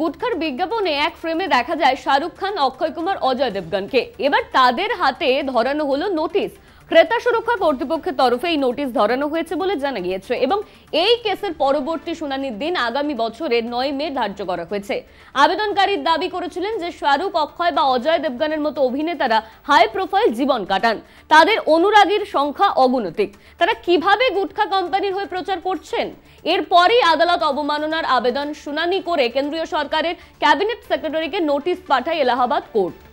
গুটখার বিজ্ঞাপনে এক ফ্রেমে দেখা যায় শাহরুখ খান অক্ষয় কুমার অজয় দেবগনকে এবার তাদের হাতে ধরানো হলো নোটিশ ক্রেতা সুরক্ষা কর্তৃপক্ষের তরফে এই নোটিশ ধরানো হয়েছে বলে জানা গিয়েছে এবং এই কেসের পরবর্তী শুনানির দিন আগামী বছরের নয় মে ধার্য করা হয়েছে আবেদনকারীর দাবি করেছিলেন যে শাহরুখ অক্ষয় বা অজয় দেবগানের মতো অভিনেতারা হাই প্রোফাইল জীবন কাটান তাদের অনুরাগীর সংখ্যা অগুণতিক তারা কিভাবে গুটখা কোম্পানির হয়ে প্রচার করছেন এরপরই আদালত অবমাননার আবেদন শুনানি করে কেন্দ্রীয় সরকারের ক্যাবিনেট সেক্রেটারিকে নোটিশ পাঠায় এলাহাবাদ কোর্ট